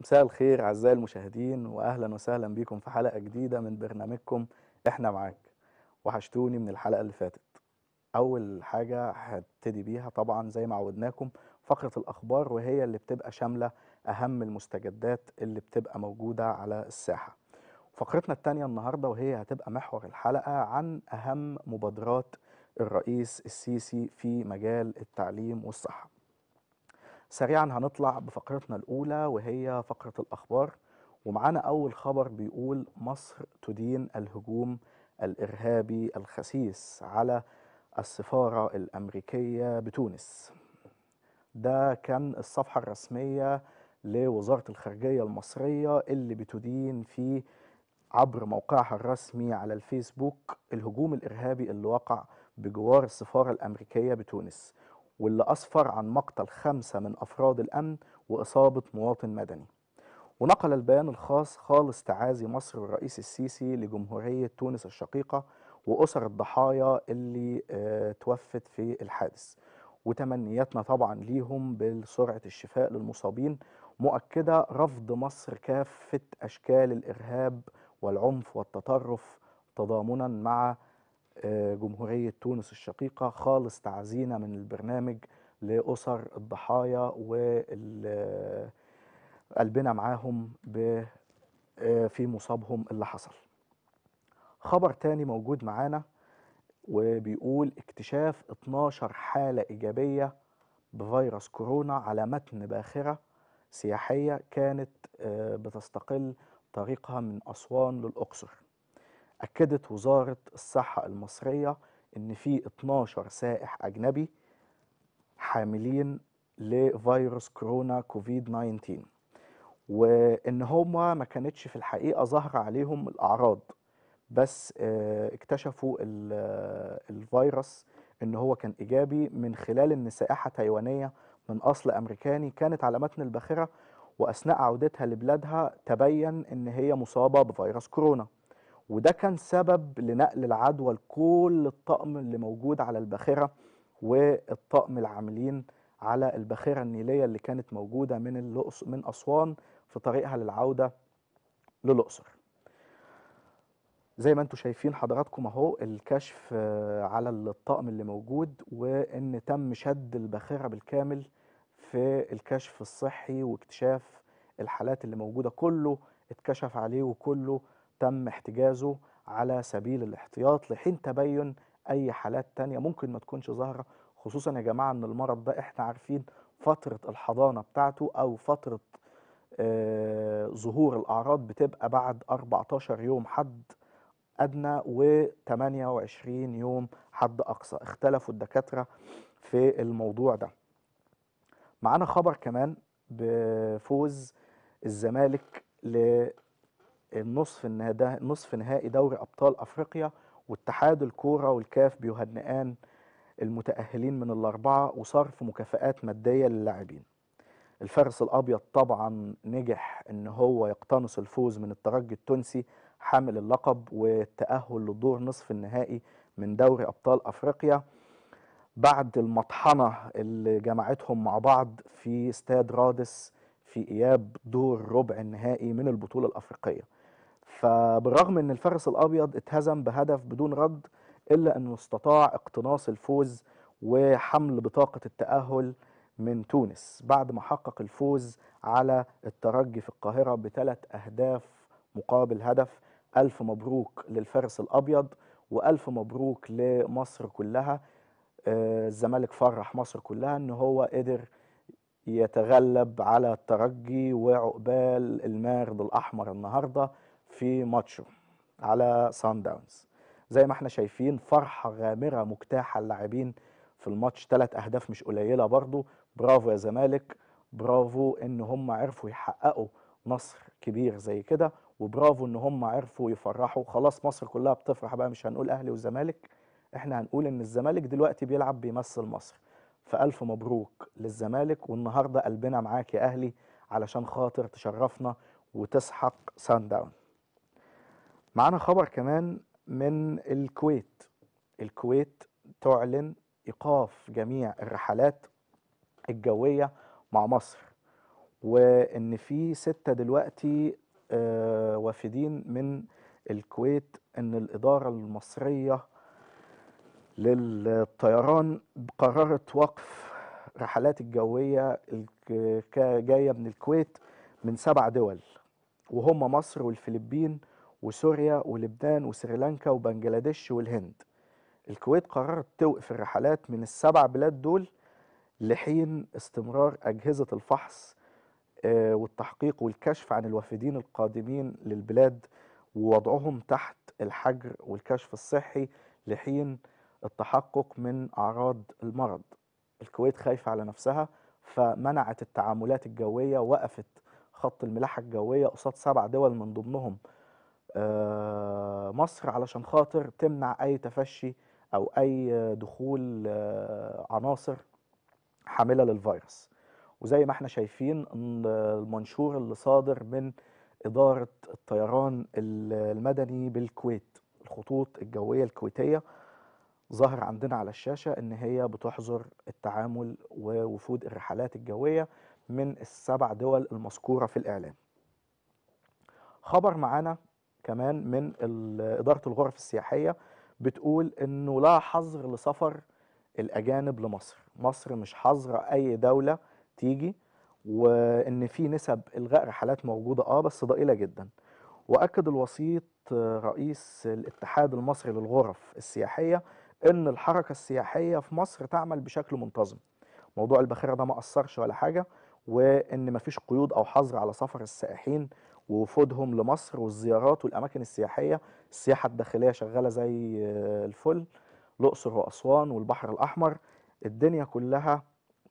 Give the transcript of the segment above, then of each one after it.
مساء الخير أعزائي المشاهدين وأهلا وسهلا بكم في حلقة جديدة من برنامجكم إحنا معاك وحشتوني من الحلقة اللي فاتت أول حاجة هبتدي بيها طبعا زي ما عودناكم فقرة الأخبار وهي اللي بتبقى شاملة أهم المستجدات اللي بتبقى موجودة على الساحة فقرتنا التانية النهاردة وهي هتبقى محور الحلقة عن أهم مبادرات الرئيس السيسي في مجال التعليم والصحة سريعا هنطلع بفقرتنا الأولى وهي فقرة الأخبار ومعانا أول خبر بيقول مصر تدين الهجوم الإرهابي الخسيس على السفارة الأمريكية بتونس ده كان الصفحة الرسمية لوزارة الخارجية المصرية اللي بتدين فيه عبر موقعها الرسمي على الفيسبوك الهجوم الإرهابي اللي وقع بجوار السفارة الأمريكية بتونس واللي أسفر عن مقتل خمسة من أفراد الأمن وإصابة مواطن مدني ونقل البيان الخاص خالص تعازي مصر والرئيس السيسي لجمهورية تونس الشقيقة وأسر الضحايا اللي آه، توفت في الحادث وتمنياتنا طبعا ليهم بسرعة الشفاء للمصابين مؤكدة رفض مصر كافة أشكال الإرهاب والعنف والتطرف تضامنا مع جمهورية تونس الشقيقة خالص تعزينا من البرنامج لأسر الضحايا وقلبنا معاهم آه، في مصابهم اللي حصل خبر تاني موجود معانا وبيقول اكتشاف 12 حالة إيجابية بفيروس كورونا على متن باخرة سياحية كانت آه، بتستقل طريقها من أسوان للأقصر أكدت وزارة الصحة المصرية إن في 12 سائح أجنبي حاملين لفيروس كورونا كوفيد 19 وإن هما ما كانتش في الحقيقة ظهر عليهم الأعراض بس آه، اكتشفوا آه، الفيروس إن هو كان إيجابي من خلال إن سائحة تايوانية من أصل أمريكاني كانت على متن الباخرة وأثناء عودتها لبلادها تبين إن هي مصابة بفيروس كورونا وده كان سبب لنقل العدوى لكل الطقم اللي موجود على الباخره والطقم العاملين على الباخره النيليه اللي كانت موجوده من الأقصر من اسوان في طريقها للعوده للاقصر. زي ما انتم شايفين حضراتكم اهو الكشف آه، على الطقم اللي موجود وان تم شد الباخره بالكامل في الكشف الصحي واكتشاف الحالات اللي موجوده كله اتكشف عليه وكله تم احتجازه على سبيل الاحتياط لحين تبين أي حالات تانية ممكن ما تكونش ظاهرة خصوصا يا جماعة أن المرض ده إحنا عارفين فترة الحضانة بتاعته أو فترة آه ظهور الأعراض بتبقى بعد 14 يوم حد أدنى و28 يوم حد أقصى اختلفوا الدكاترة في الموضوع ده معانا خبر كمان بفوز الزمالك ل النصف النهائي نصف نهائي دوري ابطال افريقيا واتحاد الكوره والكاف بيهنئان المتاهلين من الاربعه وصرف مكافئات ماديه للاعبين. الفارس الابيض طبعا نجح ان هو يقتنص الفوز من الترجي التونسي حامل اللقب والتاهل لدور نصف النهائي من دوري ابطال افريقيا بعد المطحنه اللي جمعتهم مع بعض في استاد رادس في اياب دور ربع النهائي من البطوله الافريقيه. فبالرغم ان الفارس الابيض اتهزم بهدف بدون رد الا انه استطاع اقتناص الفوز وحمل بطاقه التاهل من تونس بعد ما حقق الفوز على الترجي في القاهره بثلاث اهداف مقابل هدف الف مبروك للفارس الابيض والف مبروك لمصر كلها آه، الزمالك فرح مصر كلها ان هو قدر يتغلب على الترجي وعقبال المارد الاحمر النهارده في ماتشو على سان داونز زي ما احنا شايفين فرحة غامرة مجتاحة اللاعبين في الماتش ثلاث أهداف مش قليلة برضو برافو يا زمالك برافو إن هم عرفوا يحققوا نصر كبير زي كده وبرافو إن هم عرفوا يفرحوا خلاص مصر كلها بتفرح بقى مش هنقول أهلي والزمالك احنا هنقول إن الزمالك دلوقتي بيلعب بيمثل مصر فألف مبروك للزمالك والنهاردة قلبنا معاك يا أهلي علشان خاطر تشرفنا وتسحق سان داون معانا خبر كمان من الكويت الكويت تعلن ايقاف جميع الرحلات الجويه مع مصر وان في سته دلوقتي آه، وافدين من الكويت ان الاداره المصريه للطيران قررت وقف رحلات الجويه جايه من الكويت من سبع دول وهم مصر والفلبين وسوريا ولبنان وسريلانكا وبنجلاديش والهند الكويت قررت توقف الرحلات من السبع بلاد دول لحين استمرار أجهزة الفحص آه، والتحقيق والكشف عن الوافدين القادمين للبلاد ووضعهم تحت الحجر والكشف الصحي لحين التحقق من أعراض المرض الكويت خايفة على نفسها فمنعت التعاملات الجوية وقفت خط الملاحة الجوية قصاد سبع دول من ضمنهم آه، مصر علشان خاطر تمنع اي تفشي او اي دخول آه، عناصر حامله للفيروس وزي ما احنا شايفين المنشور اللي صادر من اداره الطيران المدني بالكويت الخطوط الجويه الكويتيه ظهر عندنا على الشاشه ان هي بتحظر التعامل ووفود الرحلات الجويه من السبع دول المذكوره في الاعلان خبر معانا كمان من إدارة الغرف السياحية بتقول أنه لا حظر لسفر الأجانب لمصر مصر مش حظر أي دولة تيجي وأن في نسب إلغاء رحلات موجودة آه بس ضئيلة جدا وأكد الوسيط آه، رئيس الاتحاد المصري للغرف السياحية أن الحركة السياحية في مصر تعمل بشكل منتظم موضوع البخيرة ده ما أثرش ولا حاجة وأن مفيش قيود أو حظر على سفر السائحين ووفودهم لمصر والزيارات والاماكن السياحيه السياحه الداخليه شغاله زي آه، الفل الاقصر واسوان والبحر الاحمر الدنيا كلها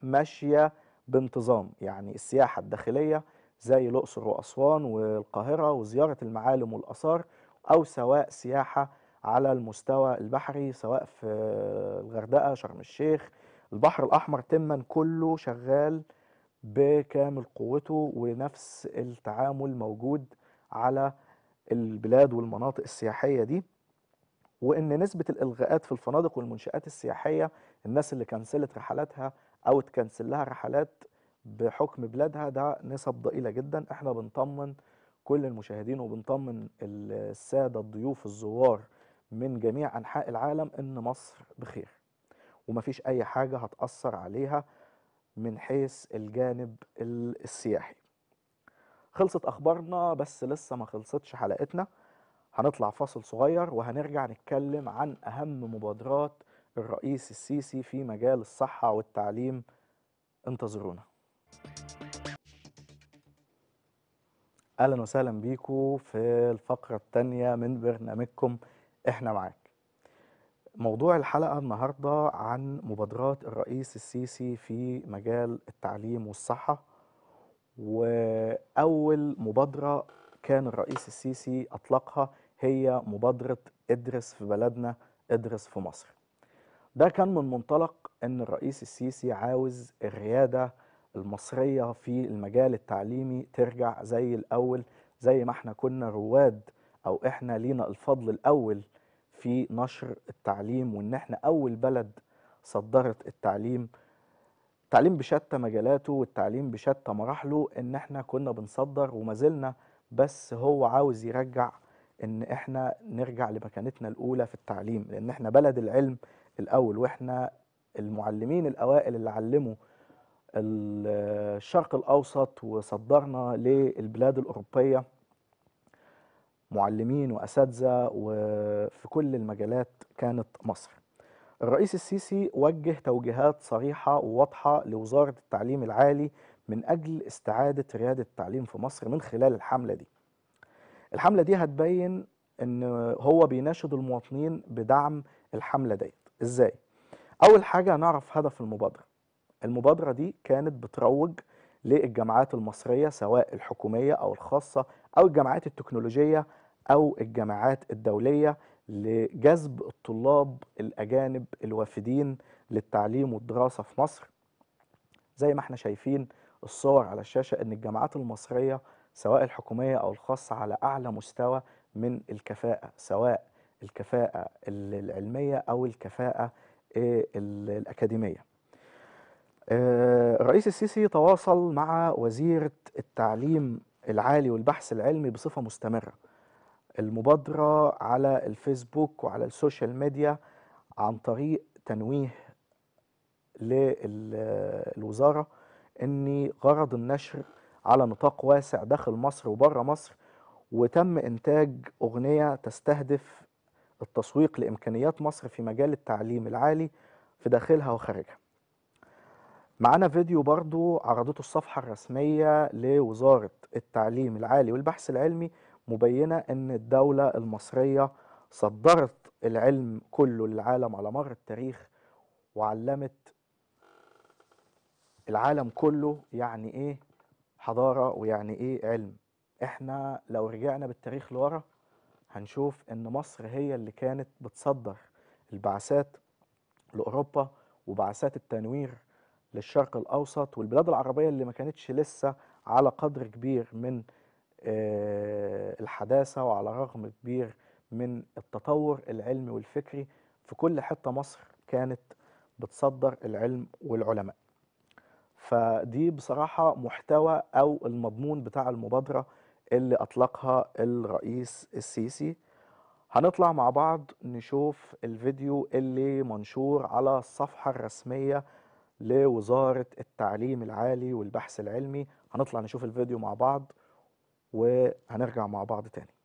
ماشيه بانتظام يعني السياحه الداخليه زي الاقصر واسوان والقاهره وزياره المعالم والاثار او سواء سياحه على المستوى البحري سواء في آه، الغردقه شرم الشيخ البحر الاحمر تما كله شغال بكامل قوته ونفس التعامل موجود على البلاد والمناطق السياحية دي وإن نسبة الإلغاءات في الفنادق والمنشآت السياحية الناس اللي كنسلت رحلاتها أو تكنسل لها رحلات بحكم بلادها ده نسب ضئيلة جدا احنا بنطمن كل المشاهدين وبنطمن السادة الضيوف الزوار من جميع أنحاء العالم إن مصر بخير ومفيش أي حاجة هتأثر عليها من حيث الجانب السياحي خلصت اخبارنا بس لسه ما خلصتش حلقتنا هنطلع فاصل صغير وهنرجع نتكلم عن اهم مبادرات الرئيس السيسي في مجال الصحه والتعليم انتظرونا اهلا وسهلا بيكم في الفقره الثانيه من برنامجكم احنا معاك موضوع الحلقة النهاردة عن مبادرات الرئيس السيسي في مجال التعليم والصحة وأول مبادرة كان الرئيس السيسي أطلقها هي مبادرة ادرس في بلدنا ادرس في مصر ده كان من منطلق أن الرئيس السيسي عاوز الريادة المصرية في المجال التعليمي ترجع زي الأول زي ما احنا كنا رواد أو احنا لينا الفضل الأول في نشر التعليم وان احنا اول بلد صدرت التعليم التعليم بشتى مجالاته والتعليم بشتى مراحله ان احنا كنا بنصدر وما زلنا بس هو عاوز يرجع ان احنا نرجع لمكانتنا الاولى في التعليم لان احنا بلد العلم الاول واحنا المعلمين الاوائل اللي علموا الشرق الاوسط وصدرنا للبلاد الاوروبيه معلمين واساتذه وفي كل المجالات كانت مصر. الرئيس السيسي وجه توجيهات صريحه وواضحه لوزاره التعليم العالي من اجل استعاده رياده التعليم في مصر من خلال الحمله دي. الحمله دي هتبين ان هو بيناشد المواطنين بدعم الحمله ديت، ازاي؟ اول حاجه هنعرف هدف المبادره. المبادره دي كانت بتروج للجامعات المصريه سواء الحكوميه او الخاصه او الجامعات التكنولوجيه او الجامعات الدوليه لجذب الطلاب الاجانب الوافدين للتعليم والدراسه في مصر زي ما احنا شايفين الصور على الشاشه ان الجامعات المصريه سواء الحكوميه او الخاصه على اعلى مستوى من الكفاءه سواء الكفاءه العلميه او الكفاءه إيه الاكاديميه آه، الرئيس السيسي تواصل مع وزيره التعليم العالي والبحث العلمي بصفه مستمره المبادره على الفيسبوك وعلى السوشيال ميديا عن طريق تنويه للوزاره ان غرض النشر على نطاق واسع داخل مصر وبره مصر وتم انتاج اغنيه تستهدف التسويق لامكانيات مصر في مجال التعليم العالي في داخلها وخارجها معانا فيديو برضو عرضته الصفحة الرسمية لوزارة التعليم العالي والبحث العلمي مبينة أن الدولة المصرية صدرت العلم كله للعالم على مر التاريخ وعلمت العالم كله يعني إيه حضارة ويعني إيه علم إحنا لو رجعنا بالتاريخ لورا هنشوف إن مصر هي اللي كانت بتصدر البعثات لأوروبا وبعثات التنوير للشرق الأوسط والبلاد العربية اللي ما كانتش لسه على قدر كبير من آه، الحداثة وعلى رغم كبير من التطور العلمي والفكري في كل حتة مصر كانت بتصدر العلم والعلماء فدي بصراحة محتوى أو المضمون بتاع المبادرة اللي أطلقها الرئيس السيسي هنطلع مع بعض نشوف الفيديو اللي منشور على الصفحة الرسمية لوزارة التعليم العالي والبحث العلمي هنطلع نشوف الفيديو مع بعض وهنرجع مع بعض تاني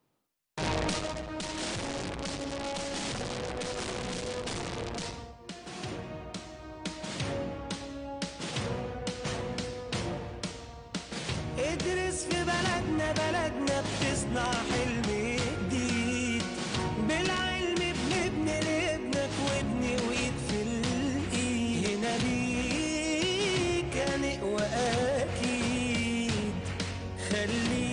Feliz.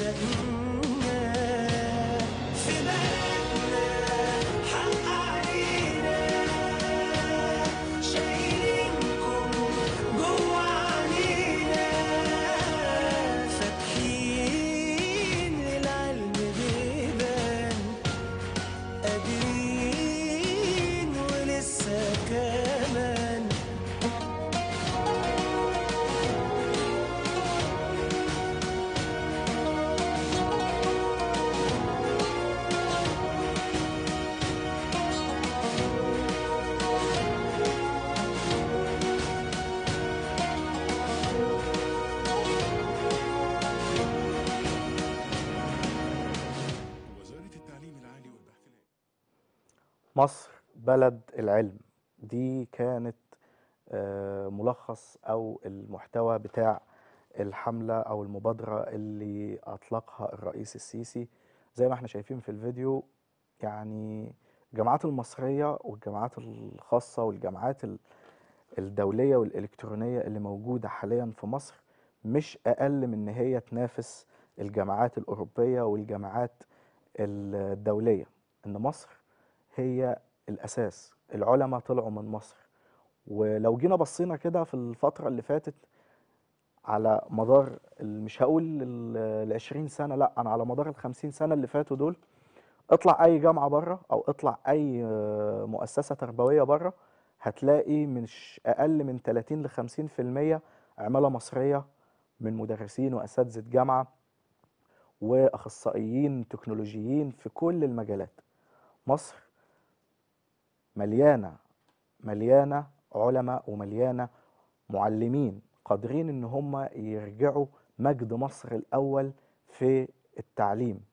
that. Mm, بلد العلم دي كانت آه، ملخص أو المحتوى بتاع الحملة أو المبادرة اللي أطلقها الرئيس السيسي زي ما احنا شايفين في الفيديو يعني الجامعات المصرية والجامعات الخاصة والجامعات الدولية والإلكترونية اللي موجودة حاليا في مصر مش أقل من إن هي تنافس الجامعات الأوروبية والجامعات الدولية إن مصر هي الاساس العلماء طلعوا من مصر ولو جينا بصينا كده في الفتره اللي فاتت على مدار مش هقول ال 20 سنه لا انا على مدار ال 50 سنه اللي فاتوا دول اطلع اي جامعه بره او اطلع اي آه، مؤسسه تربويه بره هتلاقي مش اقل من 30 ل 50% عماله مصريه من مدرسين واساتذه جامعه واخصائيين تكنولوجيين في كل المجالات مصر مليانه مليانه علماء ومليانه معلمين قادرين ان هم يرجعوا مجد مصر الاول في التعليم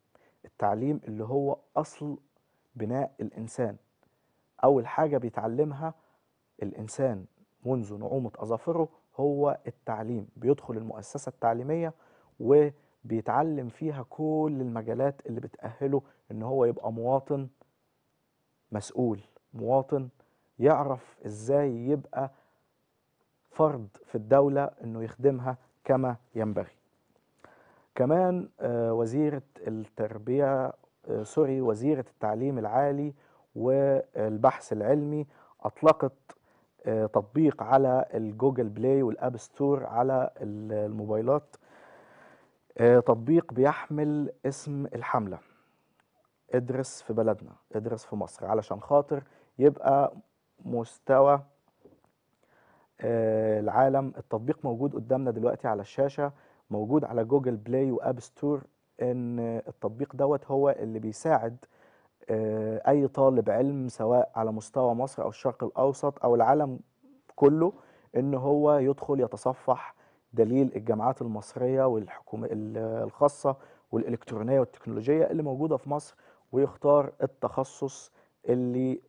التعليم اللي هو اصل بناء الانسان اول حاجه بيتعلمها الانسان منذ نعومه اظافره هو التعليم بيدخل المؤسسه التعليميه وبيتعلم فيها كل المجالات اللي بتاهله ان هو يبقى مواطن مسؤول مواطن يعرف ازاي يبقى فرد في الدولة انه يخدمها كما ينبغي كمان آه، وزيرة التربية آه، سوري وزيرة التعليم العالي والبحث العلمي أطلقت آه، تطبيق على الجوجل بلاي والاب ستور على الموبايلات تطبيق بيحمل اسم الحملة ادرس في بلدنا ادرس في مصر علشان خاطر يبقى مستوى آه، العالم التطبيق موجود قدامنا دلوقتي على الشاشة موجود على جوجل بلاي واب ستور ان التطبيق دوت هو اللي بيساعد آه، اي طالب علم سواء على مستوى مصر او الشرق الاوسط او العالم كله ان هو يدخل يتصفح دليل الجامعات المصريه والحكومه الخاصه والالكترونيه والتكنولوجيه اللي موجوده في مصر ويختار التخصص اللي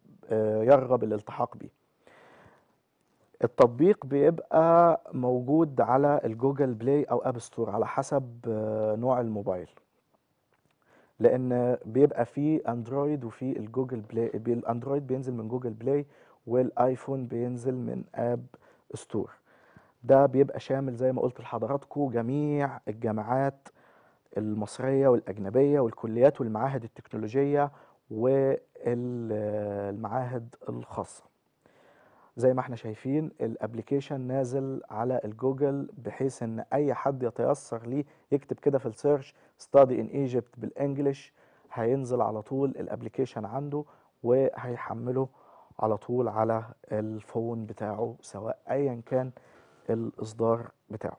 يرغب الالتحاق بيه التطبيق بيبقى موجود على الجوجل بلاي او اب ستور على حسب آه، نوع الموبايل لان بيبقى فيه اندرويد وفي الجوجل بلاي الاندرويد بينزل من جوجل بلاي والايفون بينزل من اب ستور ده بيبقى شامل زي ما قلت لحضراتكم جميع الجامعات المصريه والاجنبيه والكليات والمعاهد التكنولوجيه والمعاهد الخاصة زي ما احنا شايفين الابليكيشن نازل على الجوجل بحيث ان اي حد يتيسر ليه يكتب كده في السيرش study in Egypt بالانجلش هينزل على طول الابليكيشن عنده وهيحمله على طول على الفون بتاعه سواء ايا كان الاصدار بتاعه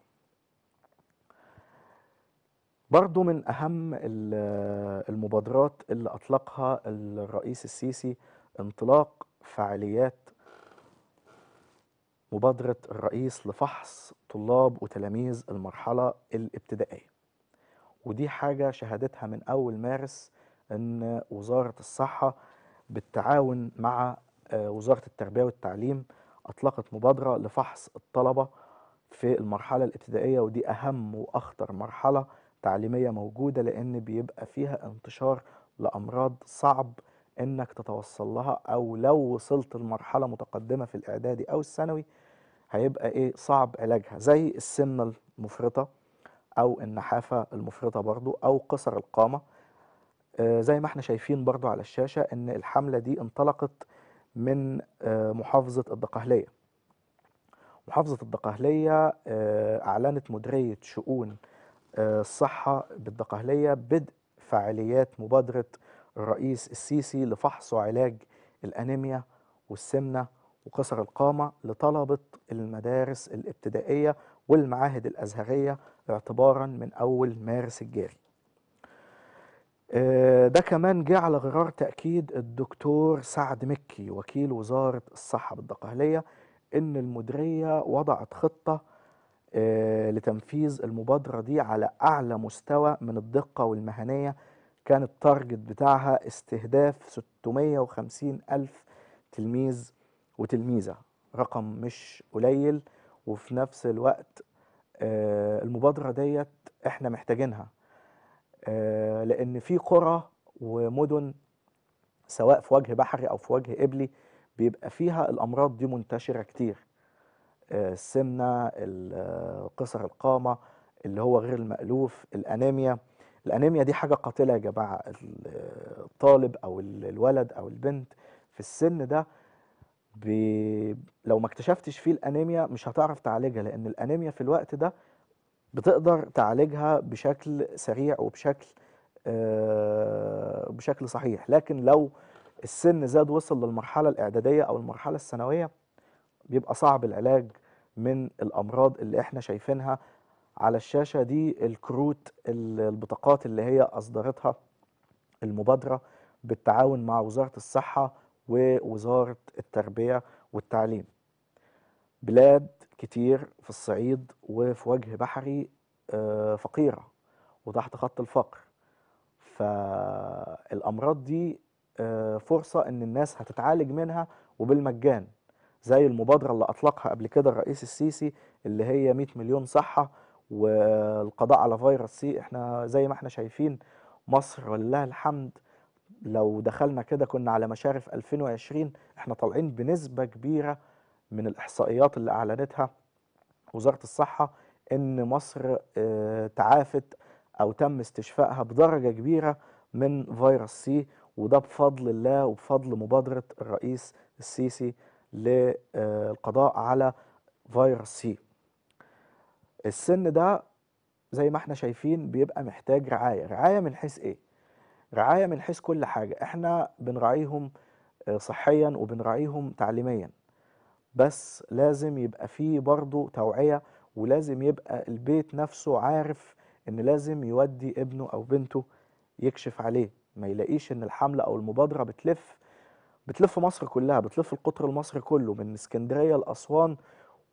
برضو من أهم المبادرات اللي أطلقها الرئيس السيسي انطلاق فعاليات مبادرة الرئيس لفحص طلاب وتلاميذ المرحلة الابتدائية ودي حاجة شهادتها من أول مارس أن وزارة الصحة بالتعاون مع آه، وزارة التربية والتعليم أطلقت مبادرة لفحص الطلبة في المرحلة الابتدائية ودي أهم وأخطر مرحلة تعليمية موجودة لأن بيبقى فيها انتشار لأمراض صعب إنك تتوصل لها أو لو وصلت لمرحلة متقدمة في الإعدادي أو الثانوي هيبقى إيه صعب علاجها زي السمنة المفرطة أو النحافة المفرطة برضو أو قصر القامة آه، زي ما احنا شايفين برضو على الشاشة إن الحملة دي انطلقت من آه، محافظة الدقهلية محافظة الدقهلية آه، أعلنت مديرية شؤون الصحة آه، بالدقهلية بدء فعاليات مبادرة الرئيس السيسي لفحص وعلاج الأنيميا والسمنة وكسر القامة لطلبة المدارس الابتدائية والمعاهد الأزهرية اعتبارا من أول مارس الجاري آه، ده كمان جه على غرار تأكيد الدكتور سعد مكي وكيل وزارة الصحة بالدقهلية إن المديرية وضعت خطة آه، لتنفيذ المبادرة دي على أعلى مستوى من الدقة والمهنية كان التارجت بتاعها استهداف 650 ألف تلميذ وتلميذة رقم مش قليل وفي نفس الوقت آه، المبادرة ديت احنا محتاجينها آه، لأن في قرى ومدن سواء في وجه بحري أو في وجه قبلي بيبقى فيها الأمراض دي منتشرة كتير السمنه قصر القامه اللي هو غير المالوف الانيميا الانيميا دي حاجه قاتله يا جماعه الطالب او الولد او البنت في السن ده بي... لو ما اكتشفتش فيه الانيميا مش هتعرف تعالجها لان الانيميا في الوقت ده بتقدر تعالجها بشكل سريع وبشكل آه بشكل صحيح لكن لو السن زاد وصل للمرحله الاعداديه او المرحله الثانويه بيبقى صعب العلاج من الامراض اللي احنا شايفينها على الشاشه دي الكروت البطاقات اللي هي اصدرتها المبادره بالتعاون مع وزاره الصحه ووزاره التربيه والتعليم بلاد كتير في الصعيد وفي وجه بحري آه، فقيره وتحت خط الفقر فالامراض دي آه، فرصه ان الناس هتتعالج منها وبالمجان زي المبادرة اللي أطلقها قبل كده الرئيس السيسي اللي هي 100 مليون صحة والقضاء على فيروس سي احنا زي ما احنا شايفين مصر ولله الحمد لو دخلنا كده كنا على مشارف 2020 احنا طالعين بنسبة كبيرة من الإحصائيات اللي أعلنتها وزارة الصحة إن مصر آه، تعافت أو تم استشفائها بدرجة كبيرة من فيروس سي وده بفضل الله وبفضل مبادرة الرئيس السيسي للقضاء على فيروس سي السن ده زي ما احنا شايفين بيبقى محتاج رعاية رعاية من حيث ايه؟ رعاية من حيث كل حاجة احنا بنراعيهم آه، صحيا وبنراعيهم تعليميا بس لازم يبقى فيه برضه توعية ولازم يبقى البيت نفسه عارف ان لازم يودي ابنه او بنته يكشف عليه ما يلاقيش ان الحملة او المبادرة بتلف بتلف مصر كلها بتلف القطر المصري كله من اسكندريه لاسوان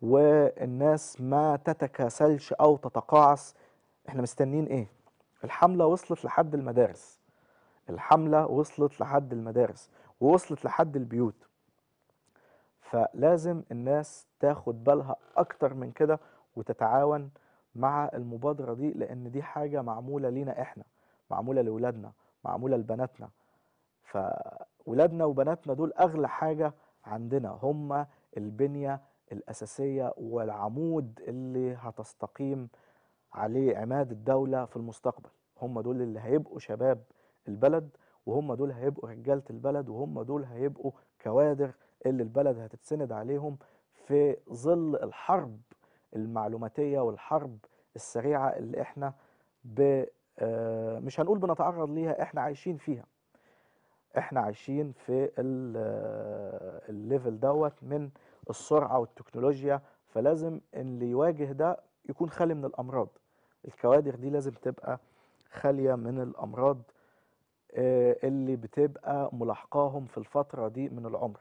والناس ما تتكاسلش او تتقاعس احنا مستنين ايه الحمله وصلت لحد المدارس الحمله وصلت لحد المدارس ووصلت لحد البيوت فلازم الناس تاخد بالها اكتر من كده وتتعاون مع المبادره دي لان دي حاجه معموله لينا احنا معموله لاولادنا معموله لبناتنا ف ولادنا وبناتنا دول اغلى حاجه عندنا هم البنيه الاساسيه والعمود اللي هتستقيم عليه عماد الدوله في المستقبل هم دول اللي هيبقوا شباب البلد وهم دول هيبقوا رجاله البلد وهم دول هيبقوا كوادر اللي البلد هتتسند عليهم في ظل الحرب المعلوماتيه والحرب السريعه اللي احنا ب آه، مش هنقول بنتعرض ليها احنا عايشين فيها احنا عايشين في آه، الليفل دوت من السرعه والتكنولوجيا فلازم اللي يواجه ده يكون خالي من الامراض الكوادر دي لازم تبقى خاليه من الامراض آه، اللي بتبقى ملاحقاهم في الفتره دي من العمر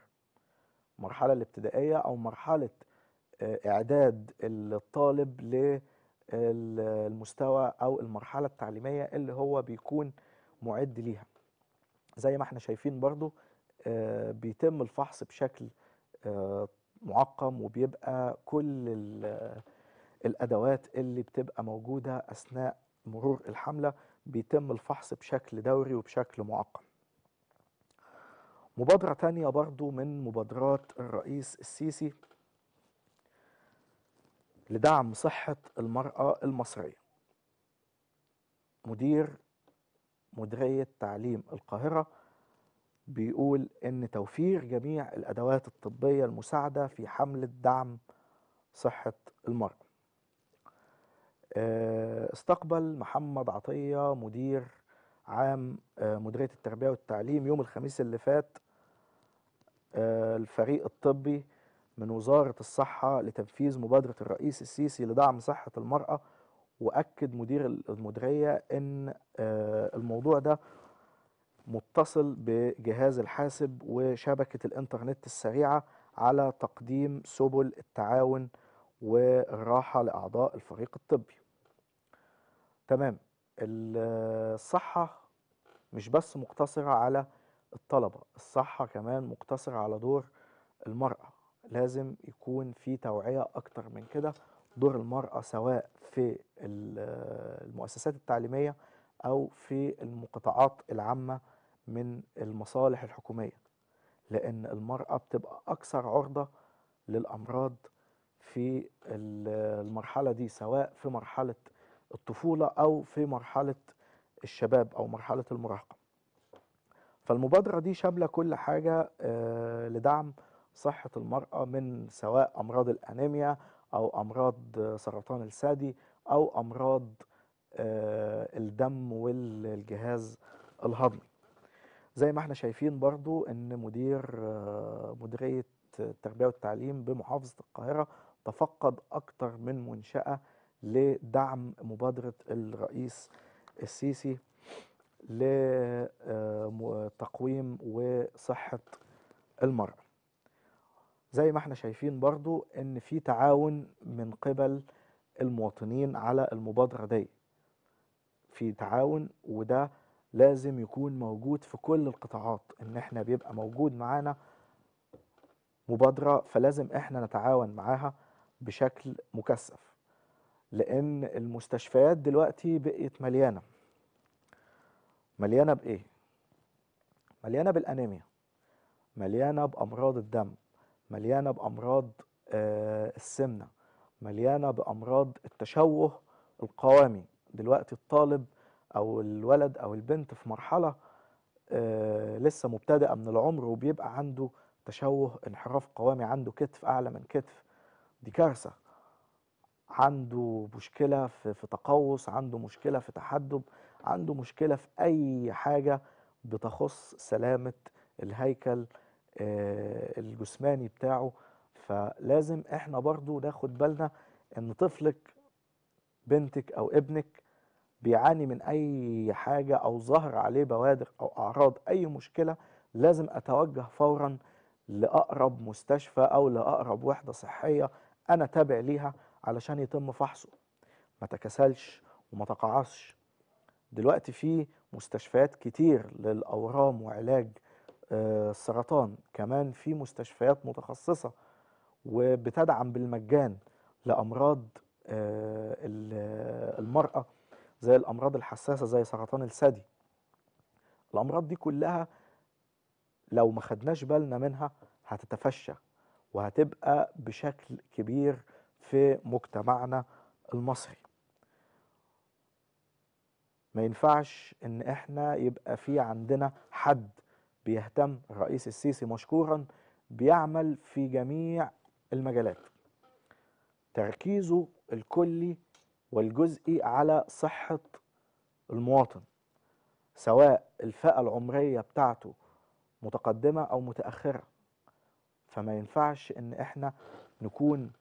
المرحله الابتدائيه او مرحله آه، اعداد الطالب للمستوى او المرحله التعليميه اللي هو بيكون معد ليها زي ما احنا شايفين برضو آه، بيتم الفحص بشكل آه، معقم وبيبقى كل الادوات اللي بتبقى موجوده اثناء مرور الحمله بيتم الفحص بشكل دوري وبشكل معقم مبادرة تانية برضو من مبادرات الرئيس السيسي لدعم صحة المرأة المصرية مدير مديرية تعليم القاهرة بيقول إن توفير جميع الأدوات الطبية المساعدة في حملة دعم صحة المرأة استقبل محمد عطية مدير عام آه، مديرية التربية والتعليم يوم الخميس اللي فات آه، الفريق الطبي من وزارة الصحة لتنفيذ مبادرة الرئيس السيسي لدعم صحة المرأة واكد مدير المديريه ان آه، الموضوع ده متصل بجهاز الحاسب وشبكه الانترنت السريعه على تقديم سبل التعاون والراحه لاعضاء الفريق الطبي تمام الصحه مش بس مقتصره على الطلبه الصحه كمان مقتصره على دور المراه لازم يكون في توعيه اكتر من كده دور المرأة سواء في المؤسسات التعليمية أو في المقطاعات العامة من المصالح الحكومية لأن المرأة بتبقى أكثر عرضة للأمراض في المرحلة دي سواء في مرحلة الطفولة أو في مرحلة الشباب أو مرحلة المراهقة فالمبادرة دي شاملة كل حاجة آه، لدعم صحة المرأة من سواء أمراض الأنيميا او امراض سرطان الثدي او امراض آه، الدم والجهاز الهضمي زي ما احنا شايفين برضو ان مدير آه، مديرية التربية والتعليم بمحافظة القاهرة تفقد اكتر من منشأة لدعم مبادرة الرئيس السيسي لتقويم آه، وصحة المرأة زي ما احنا شايفين برضو ان في تعاون من قبل المواطنين على المبادرة دي في تعاون وده لازم يكون موجود في كل القطاعات ان احنا بيبقى موجود معانا مبادرة فلازم احنا نتعاون معاها بشكل مكثف لان المستشفيات دلوقتي بقيت مليانة مليانة بايه؟ مليانة بالانيميا مليانة بامراض الدم مليانه بامراض آه، السمنه مليانه بامراض التشوه القوامي دلوقتي الطالب او الولد او البنت في مرحله آه، لسه مبتدئه من العمر وبيبقى عنده تشوه انحراف قوامي عنده كتف اعلى من كتف دي كارثه عنده مشكله في, في تقوس عنده مشكله في تحدب عنده مشكله في اي حاجه بتخص سلامه الهيكل آه، الجسماني بتاعه فلازم احنا برضو ناخد بالنا ان طفلك بنتك او ابنك بيعاني من اي حاجة او ظهر عليه بوادر او اعراض اي مشكلة لازم اتوجه فورا لاقرب مستشفى او لاقرب وحدة صحية انا تابع ليها علشان يتم فحصه ما تكسلش وما تقعصش دلوقتي في مستشفيات كتير للاورام وعلاج السرطان آه، كمان في مستشفيات متخصصة وبتدعم بالمجان لأمراض آه، المرأة زي الأمراض الحساسة زي سرطان الثدي الأمراض دي كلها لو ما خدناش بالنا منها هتتفشى وهتبقى بشكل كبير في مجتمعنا المصري ما ينفعش ان احنا يبقى في عندنا حد بيهتم الرئيس السيسي مشكورا بيعمل في جميع المجالات تركيزه الكلي والجزئي على صحة المواطن سواء الفئة العمرية بتاعته متقدمة أو متأخرة فما ينفعش إن إحنا نكون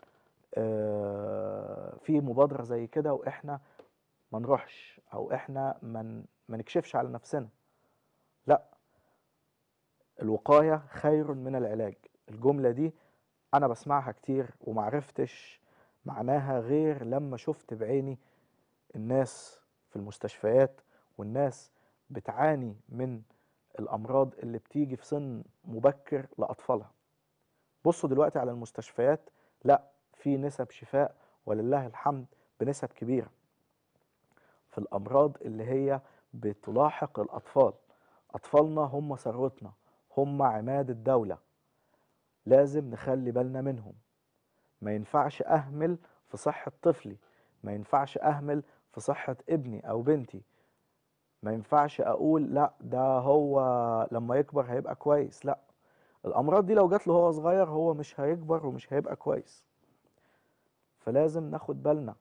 آه، في مبادرة زي كده وإحنا ما نروحش أو إحنا ما نكشفش على نفسنا لأ الوقاية خير من العلاج الجملة دي أنا بسمعها كتير ومعرفتش معناها غير لما شفت بعيني الناس في المستشفيات والناس بتعاني من الأمراض اللي بتيجي في سن مبكر لأطفالها بصوا دلوقتي على المستشفيات لا في نسب شفاء ولله الحمد بنسب كبيرة في الأمراض اللي هي بتلاحق الأطفال أطفالنا هم ثروتنا هم عماد الدولة لازم نخلي بالنا منهم ما ينفعش أهمل في صحة طفلي ما ينفعش أهمل في صحة ابني أو بنتي ما ينفعش أقول لا ده هو لما يكبر هيبقى كويس لا الأمراض دي لو جات له هو صغير هو مش هيكبر ومش هيبقى كويس فلازم ناخد بالنا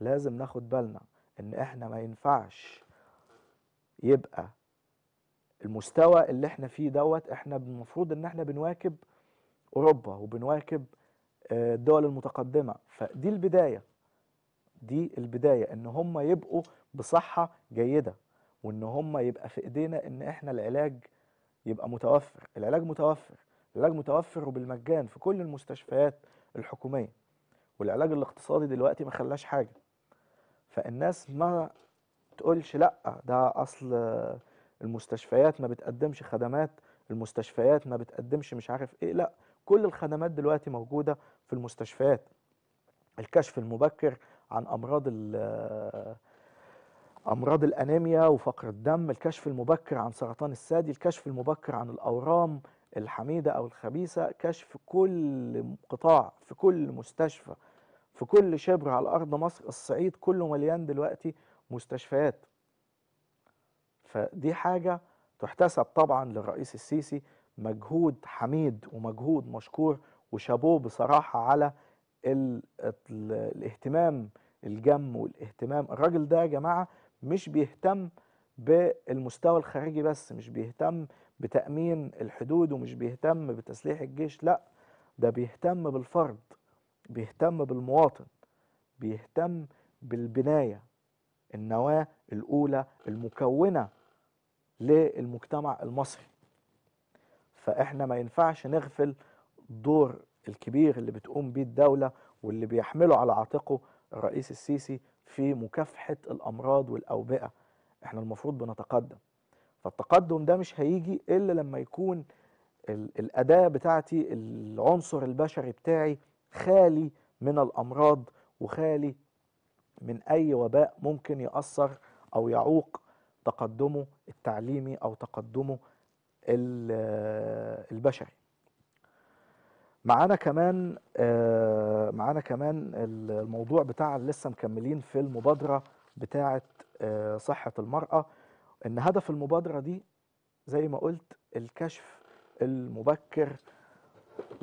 لازم ناخد بالنا إن إحنا ما ينفعش يبقى المستوى اللي احنا فيه دوت احنا المفروض ان احنا بنواكب اوروبا وبنواكب آه، الدول المتقدمه فدي البدايه دي البدايه ان هم يبقوا بصحه جيده وان هم يبقى في ايدينا ان احنا العلاج يبقى متوفر العلاج متوفر العلاج متوفر وبالمجان في كل المستشفيات الحكوميه والعلاج الاقتصادي دلوقتي ما خلاش حاجه فالناس ما تقولش لا ده اصل المستشفيات ما بتقدمش خدمات المستشفيات ما بتقدمش مش عارف ايه لا كل الخدمات دلوقتي موجودة في المستشفيات الكشف المبكر عن أمراض آه، أمراض الأنيميا وفقر الدم الكشف المبكر عن سرطان الثدي الكشف المبكر عن الأورام الحميدة أو الخبيثة كشف كل قطاع في كل مستشفى في كل شبر على أرض مصر الصعيد كله مليان دلوقتي مستشفيات فدي حاجة تحتسب طبعا للرئيس السيسي مجهود حميد ومجهود مشكور وشابوه بصراحة على ال ال الاهتمام الجم والاهتمام الراجل ده يا جماعة مش بيهتم بالمستوى الخارجي بس مش بيهتم بتأمين الحدود ومش بيهتم بتسليح الجيش لا ده بيهتم بالفرد بيهتم بالمواطن بيهتم بالبناية النواة الأولى المكونة للمجتمع المصري فاحنا ما ينفعش نغفل الدور الكبير اللي بتقوم بيه الدولة واللي بيحمله على عاتقه الرئيس السيسي في مكافحة الأمراض والأوبئة احنا المفروض بنتقدم فالتقدم ده مش هيجي إلا لما يكون الأداة بتاعتي العنصر البشري بتاعي خالي من الأمراض وخالي من أي وباء ممكن يأثر أو يعوق تقدمه التعليمي أو تقدمه البشري معانا كمان آه، معانا كمان الموضوع بتاع لسه مكملين في المبادرة بتاعة آه، صحة المرأة إن هدف المبادرة دي زي ما قلت الكشف المبكر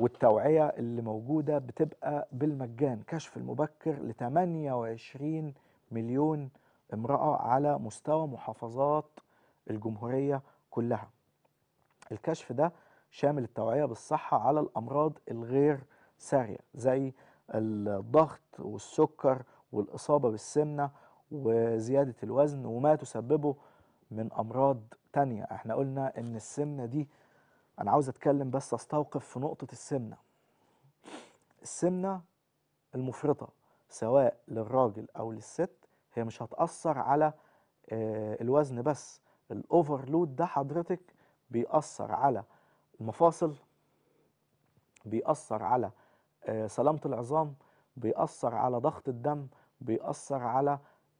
والتوعية اللي موجودة بتبقى بالمجان كشف المبكر ل 28 مليون امرأة على مستوى محافظات الجمهورية كلها الكشف ده شامل التوعية بالصحة على الأمراض الغير سارية زي الضغط والسكر والإصابة بالسمنة وزيادة الوزن وما تسببه من أمراض تانية احنا قلنا إن السمنة دي أنا عاوز أتكلم بس أستوقف في نقطة السمنة السمنة المفرطة سواء للراجل أو للست هي مش هتأثر على آه، الوزن بس الاوفرلود ده حضرتك بيأثر على المفاصل بيأثر على آه، سلامة العظام بيأثر على ضغط الدم بيأثر على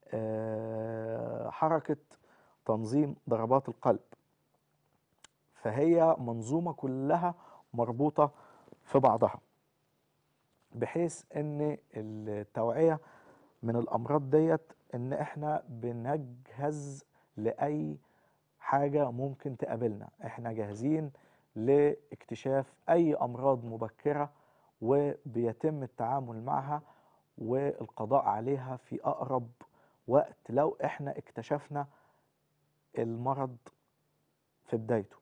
آه، حركة تنظيم ضربات القلب فهي منظومة كلها مربوطة في بعضها بحيث ان التوعية من الأمراض ديت ان احنا بنجهز لأي حاجة ممكن تقابلنا احنا جاهزين لاكتشاف أي أمراض مبكرة وبيتم التعامل معها والقضاء عليها في أقرب وقت لو احنا اكتشفنا المرض في بدايته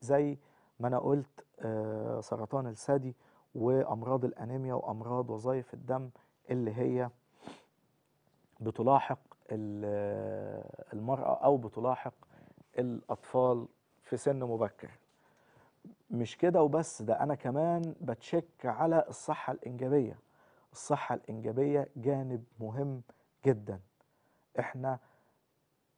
زي ما أنا قلت آه، سرطان الثدي وأمراض الأنيميا وأمراض وظائف الدم اللي هي بتلاحق المرأة أو بتلاحق الاطفال في سن مبكر مش كده وبس ده انا كمان بتشك على الصحه الانجابيه الصحه الانجابيه جانب مهم جدا احنا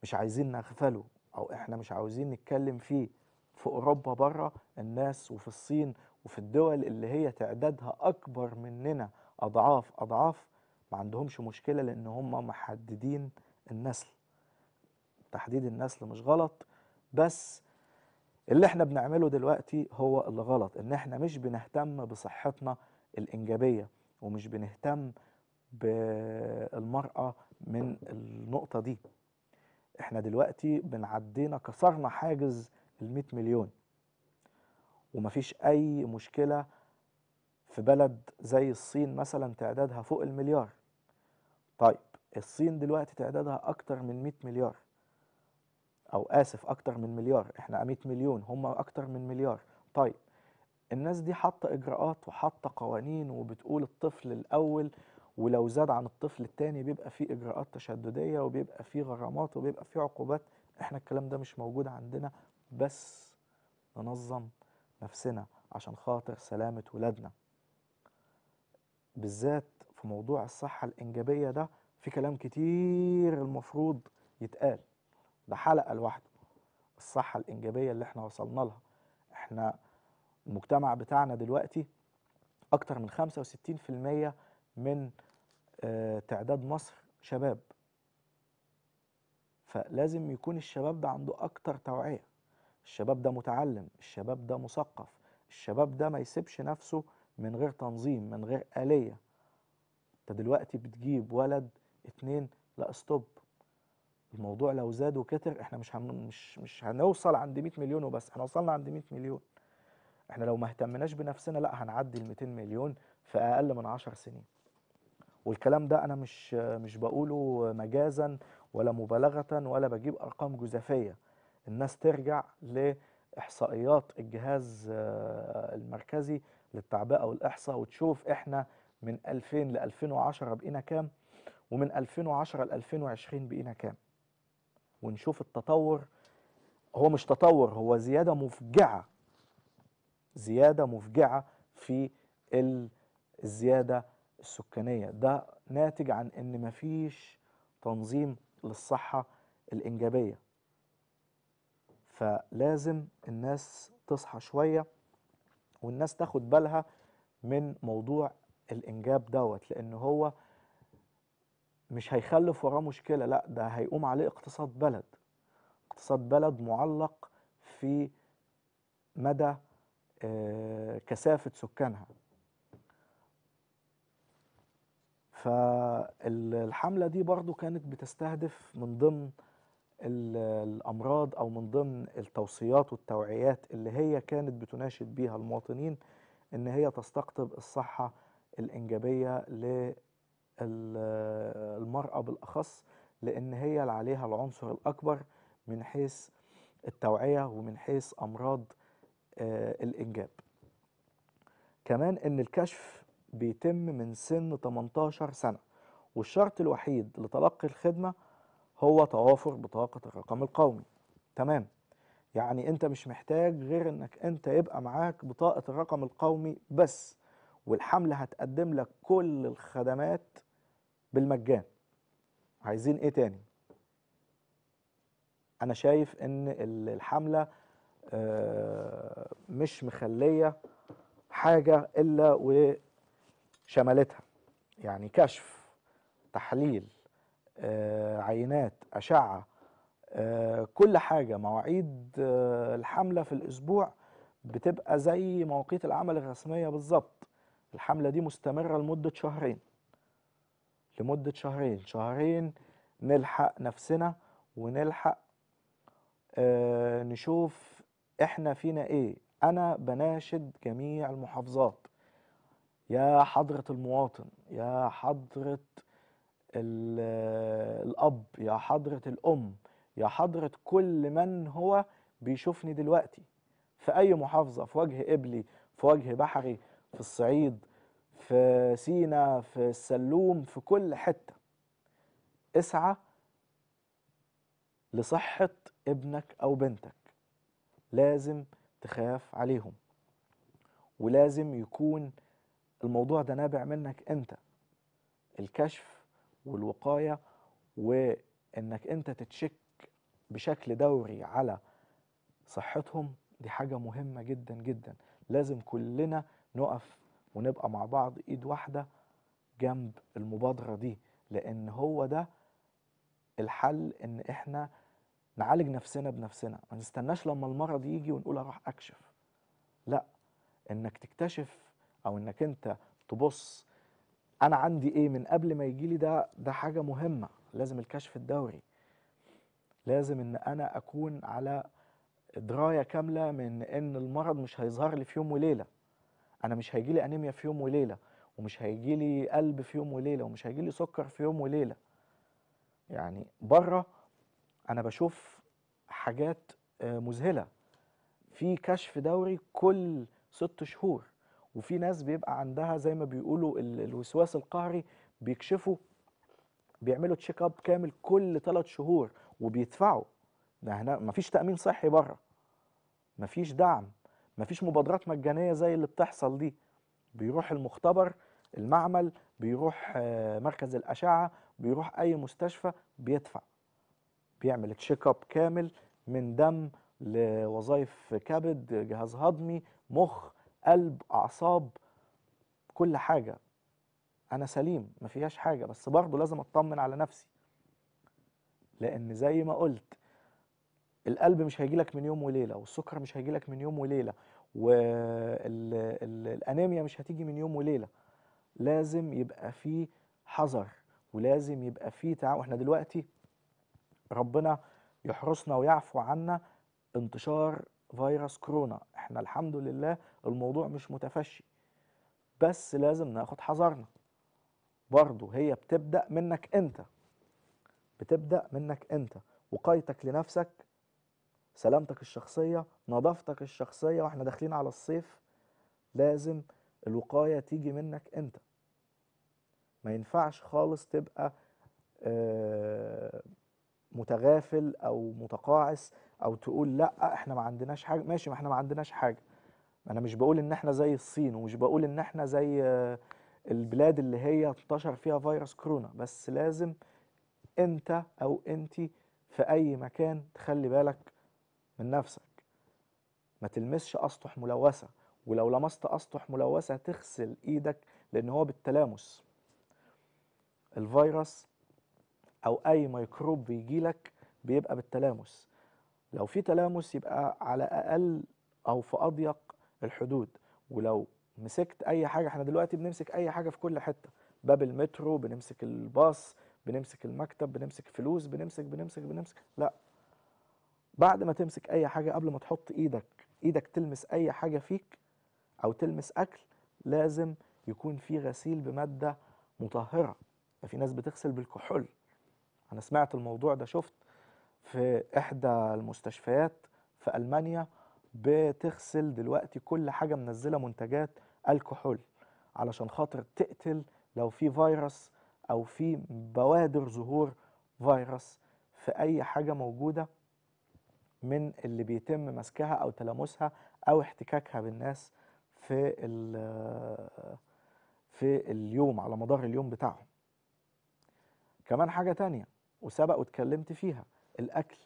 مش عايزين نغفله او احنا مش عاوزين نتكلم فيه في اوروبا بره الناس وفي الصين وفي الدول اللي هي تعدادها اكبر مننا اضعاف اضعاف ما عندهمش مشكله لان هم محددين النسل تحديد النسل مش غلط بس اللي احنا بنعمله دلوقتي هو اللي غلط ان احنا مش بنهتم بصحتنا الإنجابية ومش بنهتم بالمرأة من النقطة دي احنا دلوقتي بنعدينا كسرنا حاجز المئة مليون ومفيش أي مشكلة في بلد زي الصين مثلا تعدادها فوق المليار طيب الصين دلوقتي تعدادها أكتر من مئة مليار او اسف اكتر من مليار احنا 100 مليون هم اكتر من مليار طيب الناس دي حاطه اجراءات وحاطه قوانين وبتقول الطفل الاول ولو زاد عن الطفل التاني بيبقى في اجراءات تشدديه وبيبقى في غرامات وبيبقى في عقوبات احنا الكلام ده مش موجود عندنا بس ننظم نفسنا عشان خاطر سلامه ولادنا بالذات في موضوع الصحه الانجابيه ده في كلام كتير المفروض يتقال ده حلقه لوحده الصحه الانجابيه اللي احنا وصلنا لها احنا المجتمع بتاعنا دلوقتي اكتر من 65% من آه، تعداد مصر شباب فلازم يكون الشباب ده عنده اكتر توعيه الشباب ده متعلم الشباب ده مثقف الشباب ده ما يسيبش نفسه من غير تنظيم من غير آلية انت دلوقتي بتجيب ولد اتنين لا استوب الموضوع لو زاد وكتر احنا مش هم مش مش هنوصل عند 100 مليون وبس احنا وصلنا عند 100 مليون احنا لو ما اهتمناش بنفسنا لا هنعدي ال 200 مليون في اقل من 10 سنين والكلام ده انا مش مش بقوله مجازا ولا مبالغه ولا بجيب ارقام جزافيه الناس ترجع لاحصائيات الجهاز آه، المركزي للتعبئه والاحصاء وتشوف احنا من 2000 ل 2010 بقينا كام ومن 2010 ل 2020 بقينا كام ونشوف التطور هو مش تطور هو زيادة مفجعة زيادة مفجعة في الزيادة السكانية ده ناتج عن ان مفيش تنظيم للصحة الإنجابية فلازم الناس تصحى شوية والناس تاخد بالها من موضوع الإنجاب دوت لأن هو مش هيخلف وراه مشكلة لا ده هيقوم عليه اقتصاد بلد اقتصاد بلد معلق في مدى آه، كثافة سكانها فالحملة دي برضو كانت بتستهدف من ضمن الأمراض أو من ضمن التوصيات والتوعيات اللي هي كانت بتناشد بيها المواطنين إن هي تستقطب الصحة الإنجابية المرأة بالأخص لأن هي اللي عليها العنصر الأكبر من حيث التوعية ومن حيث أمراض آه، الإنجاب كمان أن الكشف بيتم من سن 18 سنة والشرط الوحيد لتلقي الخدمة هو توافر بطاقة الرقم القومي تمام يعني انت مش محتاج غير انك انت يبقى معاك بطاقة الرقم القومي بس والحملة هتقدم لك كل الخدمات بالمجان عايزين ايه تاني انا شايف ان الحملة آه، مش مخلية حاجة الا وشمالتها يعني كشف تحليل آه، عينات أشعة آه، كل حاجة مواعيد الحملة في الأسبوع بتبقى زي مواقيت العمل الرسمية بالظبط الحملة دي مستمرة لمدة شهرين لمدة شهرين شهرين نلحق نفسنا ونلحق آه نشوف احنا فينا ايه انا بناشد جميع المحافظات يا حضرة المواطن يا حضرة آه، الأب يا حضرة الأم يا حضرة كل من هو بيشوفني دلوقتي في أي محافظة في وجه قبلي في وجه بحري في الصعيد في سينا في السلوم في كل حتة اسعى لصحة ابنك أو بنتك لازم تخاف عليهم ولازم يكون الموضوع ده نابع منك أنت الكشف والوقاية وإنك أنت تتشك بشكل دوري على صحتهم دي حاجة مهمة جدا جدا لازم كلنا نقف ونبقى مع بعض ايد واحده جنب المبادره دي لان هو ده الحل ان احنا نعالج نفسنا بنفسنا ما نستناش لما المرض يجي ونقول اروح اكشف لا انك تكتشف او انك انت تبص انا عندي ايه من قبل ما يجيلي ده ده حاجه مهمه لازم الكشف الدوري لازم ان انا اكون على درايه كامله من ان المرض مش هيظهر لي في يوم وليله انا مش هيجي لي انيميا في يوم وليله ومش هيجي لي قلب في يوم وليله ومش هيجي لي سكر في يوم وليله يعني بره انا بشوف حاجات آه، مذهله في كشف دوري كل ست شهور وفي ناس بيبقى عندها زي ما بيقولوا الوسواس القهري بيكشفوا بيعملوا تشيك اب كامل كل ثلاث شهور وبيدفعوا ده هنا مفيش تامين صحي بره مفيش دعم مفيش مبادرات مجانيه زي اللي بتحصل دي بيروح المختبر المعمل بيروح آه، مركز الاشعه بيروح اي مستشفى بيدفع بيعمل تشيك اب كامل من دم لوظائف كبد جهاز هضمي مخ قلب اعصاب كل حاجه انا سليم ما فيهاش حاجه بس برضه لازم اطمن على نفسي لان زي ما قلت القلب مش هيجيلك من يوم وليله والسكر مش هيجيلك من يوم وليله والانيميا مش هتيجي من يوم وليله لازم يبقى في حذر ولازم يبقى في تعاون واحنا دلوقتي ربنا يحرسنا ويعفو عنا انتشار فيروس كورونا احنا الحمد لله الموضوع مش متفشي بس لازم ناخد حذرنا برضه هي بتبدا منك انت بتبدا منك انت وقايتك لنفسك سلامتك الشخصيه نظافتك الشخصيه واحنا داخلين على الصيف لازم الوقايه تيجي منك انت ما ينفعش خالص تبقى آه، متغافل او متقاعس او تقول لا احنا ما عندناش حاجه ماشي ما احنا ما عندناش حاجه انا مش بقول ان احنا زي الصين ومش بقول ان احنا زي آه، البلاد اللي هي انتشر فيها فيروس كورونا بس لازم انت او انت في اي مكان تخلي بالك من نفسك ما تلمسش اسطح ملوثه ولو لمست اسطح ملوثه تغسل ايدك لان هو بالتلامس الفيروس او اي ميكروب بيجيلك بيبقى بالتلامس لو في تلامس يبقى على اقل او في اضيق الحدود ولو مسكت اي حاجه احنا دلوقتي بنمسك اي حاجه في كل حته باب المترو بنمسك الباص بنمسك المكتب بنمسك فلوس بنمسك بنمسك بنمسك لا بعد ما تمسك اي حاجه قبل ما تحط ايدك ايدك تلمس اي حاجه فيك او تلمس اكل لازم يكون في غسيل بماده مطهره ده في ناس بتغسل بالكحول انا سمعت الموضوع ده شفت في احدى المستشفيات في المانيا بتغسل دلوقتي كل حاجه منزله منتجات الكحول علشان خاطر تقتل لو في فيروس او في بوادر ظهور فيروس في اي حاجه موجوده من اللي بيتم مسكها او تلامسها او احتكاكها بالناس في في اليوم على مدار اليوم بتاعهم كمان حاجه تانية وسبق واتكلمت فيها الاكل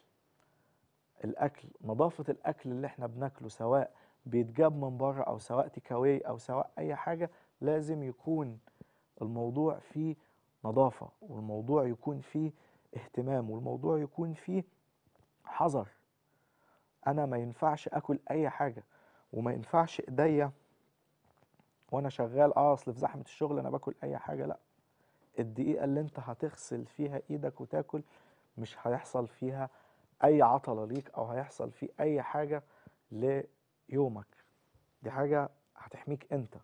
الاكل نظافه الاكل اللي احنا بناكله سواء بيتجاب من بره او سواء تيكاواي او سواء اي حاجه لازم يكون الموضوع فيه نظافه والموضوع يكون فيه اهتمام والموضوع يكون فيه حذر انا ما ينفعش اكل اي حاجه وما ينفعش ايديا وانا شغال اه اصل في زحمه الشغل انا باكل اي حاجه لا الدقيقه اللي انت هتغسل فيها ايدك وتاكل مش هيحصل فيها اي عطله ليك او هيحصل فيه اي حاجه ليومك دي حاجه هتحميك انت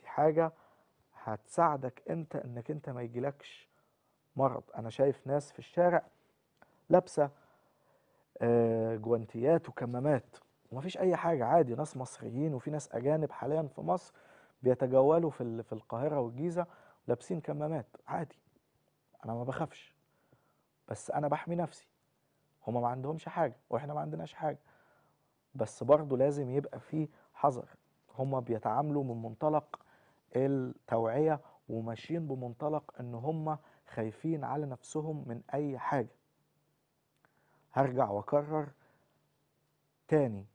دي حاجه هتساعدك انت انك انت ما يجيلكش مرض انا شايف ناس في الشارع لابسه آه، جوانتيات وكمامات ومفيش اي حاجه عادي ناس مصريين وفي ناس اجانب حاليا في مصر بيتجولوا في في القاهره والجيزه لابسين كمامات عادي انا ما بخافش بس انا بحمي نفسي هما ما عندهمش حاجه واحنا ما عندناش حاجه بس برضه لازم يبقى في حذر هما بيتعاملوا من منطلق التوعيه وماشيين بمنطلق ان هما خايفين على نفسهم من اي حاجه هرجع واكرر تاني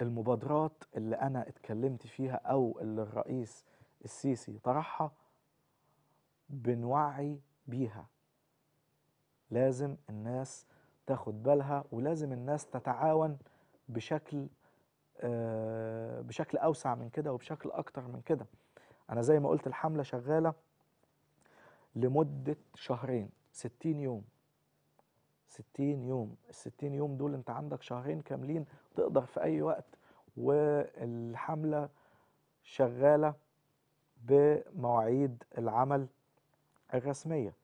المبادرات اللي انا اتكلمت فيها او اللي الرئيس السيسي طرحها بنوعي بيها لازم الناس تاخد بالها ولازم الناس تتعاون بشكل آه بشكل اوسع من كده وبشكل اكتر من كده انا زي ما قلت الحمله شغاله لمده شهرين 60 يوم 60 يوم ال 60 يوم دول انت عندك شهرين كاملين تقدر في اي وقت والحمله شغاله بمواعيد العمل الرسميه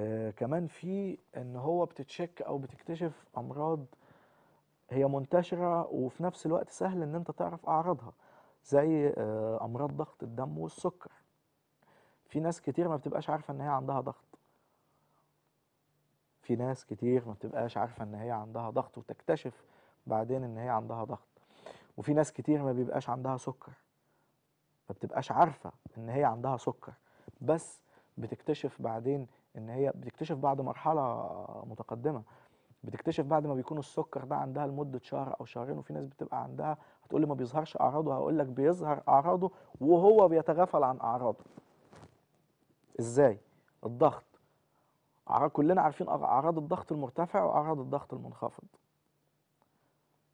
آه كمان في ان هو بتتشك او بتكتشف امراض هي منتشره وفي نفس الوقت سهل ان انت تعرف اعراضها زي آه امراض ضغط الدم والسكر في ناس كتير ما بتبقاش عارفه ان هي عندها ضغط في ناس كتير ما بتبقاش عارفه ان هي عندها ضغط وتكتشف بعدين ان هي عندها ضغط وفي ناس كتير ما بيبقاش عندها سكر ما بتبقاش عارفه ان هي عندها سكر بس بتكتشف بعدين ان هي بتكتشف بعد مرحله متقدمه بتكتشف بعد ما بيكون السكر ده عندها لمده شهر او شهرين وفي ناس بتبقى عندها هتقول لي ما بيظهرش اعراضه هقول لك بيظهر اعراضه وهو بيتغافل عن اعراضه ازاي الضغط كلنا عارفين اعراض الضغط المرتفع واعراض الضغط المنخفض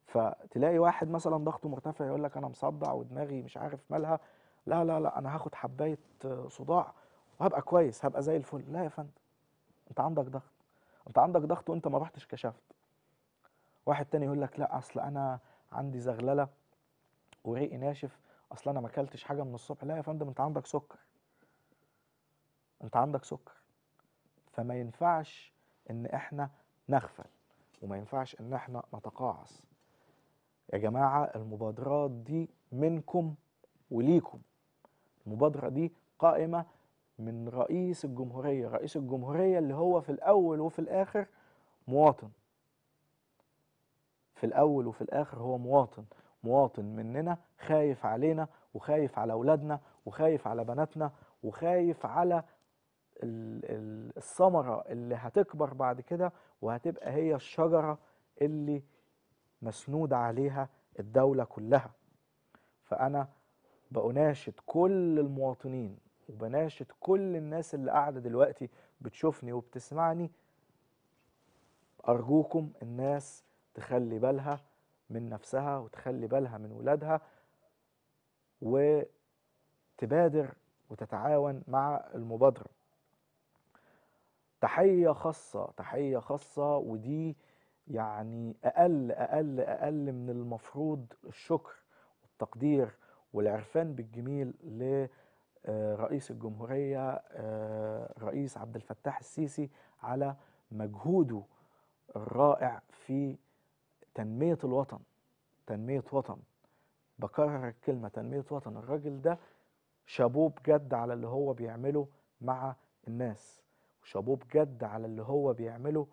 فتلاقي واحد مثلا ضغطه مرتفع يقول لك انا مصدع ودماغي مش عارف مالها لا لا لا انا هاخد حبايه صداع وهبقى كويس هبقى زي الفل لا يا فندم انت عندك ضغط انت عندك ضغط وانت ما رحتش كشفت واحد تاني يقول لك لا اصل انا عندي زغلله وريقي ناشف اصل انا ما اكلتش حاجه من الصبح لا يا فندم انت عندك سكر انت عندك سكر فما ينفعش ان احنا نغفل وما ينفعش ان احنا نتقاعس يا جماعة المبادرات دي منكم وليكم المبادرة دي قائمة من رئيس الجمهورية رئيس الجمهورية اللي هو في الأول وفي الآخر مواطن في الأول وفي الآخر هو مواطن مواطن مننا خايف علينا وخايف على أولادنا وخايف على بناتنا وخايف على الثمرة اللي هتكبر بعد كده وهتبقى هي الشجرة اللي مسنود عليها الدولة كلها فأنا بأناشد كل المواطنين وبناشد كل الناس اللي قاعدة دلوقتي بتشوفني وبتسمعني أرجوكم الناس تخلي بالها من نفسها وتخلي بالها من ولادها وتبادر وتتعاون مع المبادرة تحيه خاصه تحيه خاصه ودي يعني اقل اقل اقل من المفروض الشكر والتقدير والعرفان بالجميل لرئيس آه، الجمهوريه الرئيس آه، عبد الفتاح السيسي على مجهوده الرائع في تنميه الوطن تنميه وطن بكرر الكلمه تنميه وطن الراجل ده شابوه بجد على اللي هو بيعمله مع الناس وشابوه بجد على اللي هو بيعمله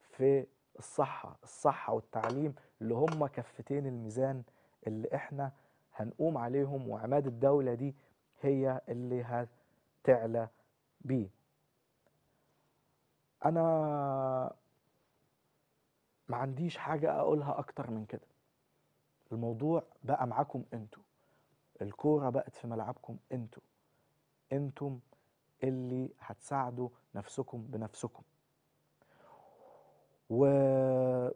في الصحة الصحة والتعليم اللي هم كفتين الميزان اللي احنا هنقوم عليهم وعماد الدولة دي هي اللي هتعلى بيه انا ما عنديش حاجة اقولها اكتر من كده الموضوع بقى معاكم انتوا الكورة بقت في ملعبكم انتوا انتم اللي هتساعدوا نفسكم بنفسكم وبجد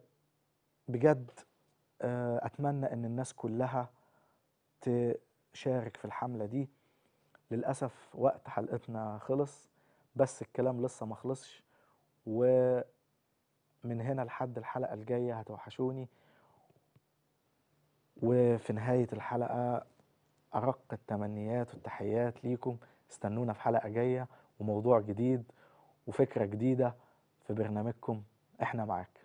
آه، أتمنى أن الناس كلها تشارك في الحملة دي للأسف وقت حلقتنا خلص بس الكلام لسه ما خلصش ومن هنا لحد الحلقة الجاية هتوحشوني وفي نهاية الحلقة أرق التمنيات والتحيات ليكم استنونا في حلقة جاية وموضوع جديد وفكرة جديدة في برنامجكم احنا معاك